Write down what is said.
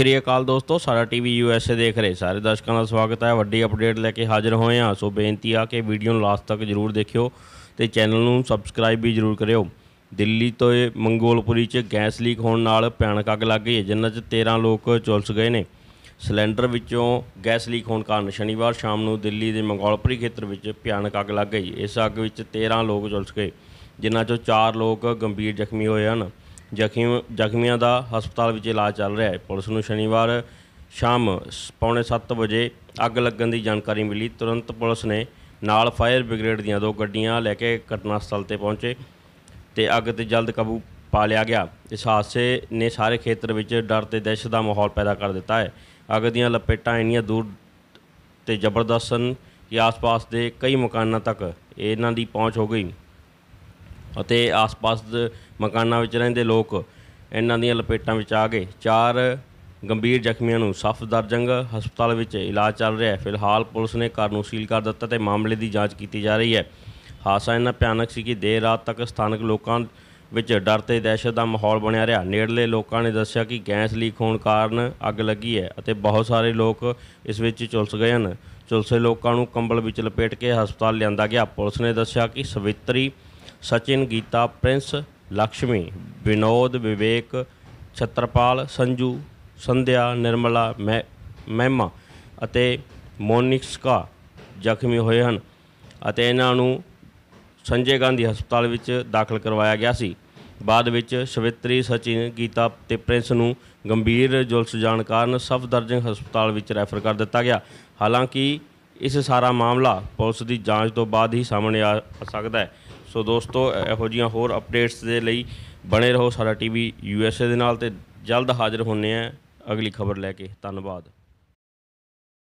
ਸ੍ਰੀ ਅਕਾਲ ਦੋਸਤੋ ਸਾਰਾ TV USA ਦੇਖ ਰਹੇ ਸਾਰੇ ਦਰਸ਼ਕਾਂ ਦਾ ਸਵਾਗਤ ਹੈ ਵੱਡੀ ਅਪਡੇਟ ਲੈ ਕੇ ਹਾਜ਼ਰ ਹੋਏ ਹਾਂ ਸੋ ਬੇਨਤੀ ਆ ਕਿ ਵੀਡੀਓ ਨੂੰ ਲਾਸਟ ਤੱਕ ਜ਼ਰੂਰ ਦੇਖਿਓ ਤੇ ਚੈਨਲ ਨੂੰ ਸਬਸਕ੍ਰਾਈਬ ਵੀ ਜ਼ਰੂਰ ਕਰਿਓ ਦਿੱਲੀ ਤੋਂ ਇਹ ਮੰਗੋਲਪੁਰੀ 'ਚ ਗੈਸ ਲੀਕ ਹੋਣ ਨਾਲ ਭਿਆਨਕ ਅੱਗ ਲੱਗ ਗਈ ਜਿੰਨਾਂ 'ਚ 13 ਲੋਕ ਝੁਲਸ ਗਏ ਨੇ ਸਿਲੰਡਰ ਵਿੱਚੋਂ ਗੈਸ ਲੀਕ ਹੋਣ ਕਾਰਨ ਸ਼ਨੀਵਾਰ ਸ਼ਾਮ ਨੂੰ ਦਿੱਲੀ ਦੇ ਮੰਗੋਲਪੁਰੀ ਖੇਤਰ ਵਿੱਚ ਭਿਆਨਕ ਅੱਗ ਲੱਗ ਗਈ ਇਸ ਅੱਗ ਵਿੱਚ 13 ਲੋਕ ਝੁਲਸ ਗਏ ਜਿਨ੍ਹਾਂ 'ਚੋਂ 4 ਲੋਕ ਗੰਭੀਰ ਜ਼ਖਮੀ ਹੋਏ ਹਨ ਜ਼ਖਮੀ ਜ਼ਖਮੀਆਂ ਦਾ ਹਸਪਤਾਲ ਵਿੱਚ ਇਲਾਜ ਚੱਲ ਰਿਹਾ ਹੈ ਪੁਲਿਸ ਨੂੰ ਸ਼ਨੀਵਾਰ ਸ਼ਾਮ 7:30 ਵਜੇ ਅੱਗ ਲੱਗਣ ਦੀ ਜਾਣਕਾਰੀ ਮਿਲੀ ਤੁਰੰਤ ਪੁਲਿਸ ਨੇ ਨਾਲ ਫਾਇਰ ਬ੍ਰਿਗੇਡ ਦੀਆਂ ਦੋ ਗੱਡੀਆਂ ਲੈ ਕੇ ਘਟਨਾ ਸਥਲ ਤੇ ਪਹੁੰਚੇ ਤੇ ਅੱਗ ਤੇ ਜਲਦ ਕਾਬੂ ਪਾ ਲਿਆ ਗਿਆ ਇਸ ਹਾਦਸੇ ਨੇ ਸਾਰੇ ਖੇਤਰ ਵਿੱਚ ਡਰ ਤੇ ਦਹਿਸ਼ਤ ਦਾ ਮਾਹੌਲ ਪੈਦਾ ਕਰ ਦਿੱਤਾ ਹੈ ਅੱਗ ਦੀਆਂ ਲਪੇਟਾਂ ਇੰਨੀਆਂ ਦੂਰ ਤੇ ਜ਼ਬਰਦਸਤ ਸਨ ਕਿ ਆਸ-ਪਾਸ ਦੇ ਕਈ ਮਕਾਨਾਂ ਤੱਕ ਇਹਨਾਂ ਦੀ ਪਹੁੰਚ ਹੋ ਗਈ ਅਤੇ ਆਸ-ਪਾਸ ਦੇ ਮਕਾਨਾਂ ਵਿੱਚ ਰਹਿੰਦੇ ਲੋਕ ਇਹਨਾਂ ਦੀਆਂ ਲਪੇਟਾਂ ਵਿੱਚ ਆ ਗਏ ਚਾਰ ਗੰਭੀਰ ਜ਼ਖਮੀਆਂ ਨੂੰ ਸਫਦਰਜੰਗ ਹਸਪਤਾਲ ਵਿੱਚ ਇਲਾਜ ਚੱਲ ਰਿਹਾ ਹੈ ਫਿਲਹਾਲ ਪੁਲਿਸ ਨੇ ਘਰ ਨੂੰ ਸੀਲ ਕਰ ਦਿੱਤਾ ਤੇ ਮਾਮਲੇ ਦੀ ਜਾਂਚ ਕੀਤੀ ਜਾ ਰਹੀ ਹੈ ਹਾਸਾ ਇਹਨਾਂ ਭਿਆਨਕ ਸੀ ਕਿ ਦੇਰ ਰਾਤ ਤੱਕ ਸਥਾਨਕ ਲੋਕਾਂ ਵਿੱਚ ਡਰ ਤੇ ਦਹਿਸ਼ਤ ਦਾ ਮਾਹੌਲ ਬਣਿਆ ਰਿਹਾ ਨੇੜਲੇ ਲੋਕਾਂ ਨੇ ਦੱਸਿਆ ਕਿ ਗੈਸ ਲੀਕ ਹੋਣ ਕਾਰਨ ਅੱਗ ਲੱਗੀ ਹੈ ਅਤੇ ਬਹੁਤ ਸਾਰੇ ਲੋਕ ਇਸ ਵਿੱਚ ਝੁਲਸ ਗਏ ਹਨ ਝੁਲਸੇ ਲੋਕਾਂ ਨੂੰ ਕੰਬਲ ਵਿੱਚ ਲਪੇਟ ਕੇ ਹਸਪਤਾਲ ਲਿਆਂਦਾ ਗਿਆ ਪੁਲਿਸ ਨੇ ਦੱਸਿਆ ਕਿ ਸਵਿਤਰੀ ਸਚਿਨ ਗੀਤਾ ਪ੍ਰਿੰਸ ਲక్ష్ਮੀ ਵਿਨੋਦ ਵਿਵੇਕ ਛਤਰਪਾਲ ਸੰਜੂ ਸੰਧਿਆ ਨਿਰਮਲਾ ਮਹਿਮਾ ਅਤੇ ਮੋਨਿਕਸਕਾ ਜ਼ਖਮੀ ਹੋਏ ਹਨ ਅਤੇ ਇਹਨਾਂ ਨੂੰ ਸੰਜੇ ਗਾਂਧੀ ਹਸਪਤਾਲ ਵਿੱਚ ਦਾਖਲ ਕਰਵਾਇਆ ਗਿਆ ਸੀ ਬਾਅਦ ਵਿੱਚ ਸ਼ਵਿਤਰੀ ਸਚਿਨ ਗੀਤਾ ਤੇ ਪ੍ਰਿੰਸ ਨੂੰ ਗੰਭੀਰ ਜੁਲਸ ਜਾਣ ਕਾਰਨ ਸਫਦਰਜੰਗ ਹਸਪਤਾਲ ਵਿੱਚ ਰੈਫਰ ਕਰ ਦਿੱਤਾ ਗਿਆ ਹਾਲਾਂਕਿ ਇਸ ਸਾਰਾ ਮਾਮਲਾ ਪੁਲਿਸ ਦੀ ਜਾਂਚ ਤੋਂ ਬਾਅਦ ਹੀ ਸਾਹਮਣੇ ਆ ਸਕਦਾ ਹੈ ਸੋ ਦੋਸਤੋ ਇਹੋ ਜੀਆਂ ਹੋਰ ਅਪਡੇਟਸ ਦੇ ਲਈ ਬਣੇ ਰਹੋ ਸਾਡਾ ਟੀਵੀ ਯੂਐਸਏ ਦੇ ਨਾਲ ਤੇ ਜਲਦ ਹਾਜ਼ਰ ਹੋਣੇ ਆ ਅਗਲੀ ਖਬਰ ਲੈ ਕੇ ਧੰਨਵਾਦ